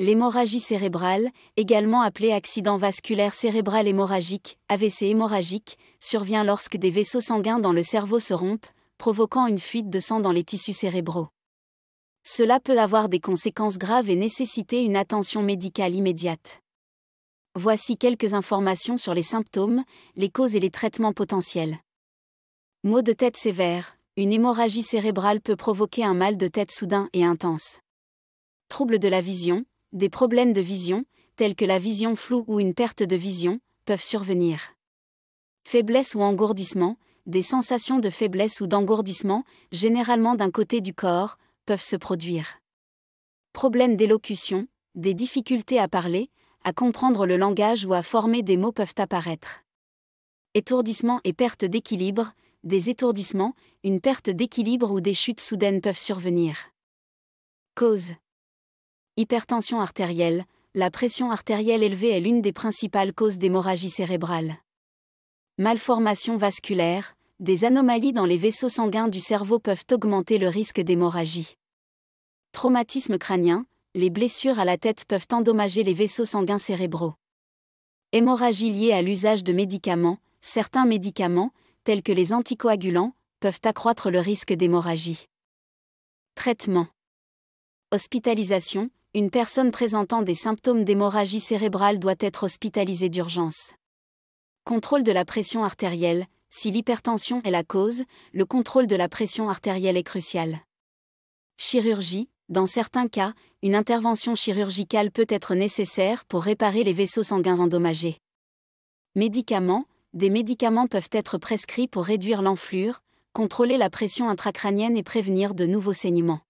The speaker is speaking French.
L'hémorragie cérébrale, également appelée accident vasculaire cérébral hémorragique, AVC hémorragique, survient lorsque des vaisseaux sanguins dans le cerveau se rompent, provoquant une fuite de sang dans les tissus cérébraux. Cela peut avoir des conséquences graves et nécessiter une attention médicale immédiate. Voici quelques informations sur les symptômes, les causes et les traitements potentiels. Maux de tête sévères. Une hémorragie cérébrale peut provoquer un mal de tête soudain et intense. Troubles de la vision, des problèmes de vision, tels que la vision floue ou une perte de vision, peuvent survenir. Faiblesse ou engourdissement, des sensations de faiblesse ou d'engourdissement, généralement d'un côté du corps, peuvent se produire. Problèmes d'élocution, des difficultés à parler, à comprendre le langage ou à former des mots peuvent apparaître. Étourdissement et perte d'équilibre, des étourdissements, une perte d'équilibre ou des chutes soudaines peuvent survenir. Cause Hypertension artérielle. La pression artérielle élevée est l'une des principales causes d'hémorragie cérébrale. Malformations vasculaires. Des anomalies dans les vaisseaux sanguins du cerveau peuvent augmenter le risque d'hémorragie. Traumatisme crânien. Les blessures à la tête peuvent endommager les vaisseaux sanguins cérébraux. Hémorragie liée à l'usage de médicaments. Certains médicaments, tels que les anticoagulants, peuvent accroître le risque d'hémorragie. Traitement. Hospitalisation, une personne présentant des symptômes d'hémorragie cérébrale doit être hospitalisée d'urgence. Contrôle de la pression artérielle. Si l'hypertension est la cause, le contrôle de la pression artérielle est crucial. Chirurgie. Dans certains cas, une intervention chirurgicale peut être nécessaire pour réparer les vaisseaux sanguins endommagés. Médicaments. Des médicaments peuvent être prescrits pour réduire l'enflure, contrôler la pression intracrânienne et prévenir de nouveaux saignements.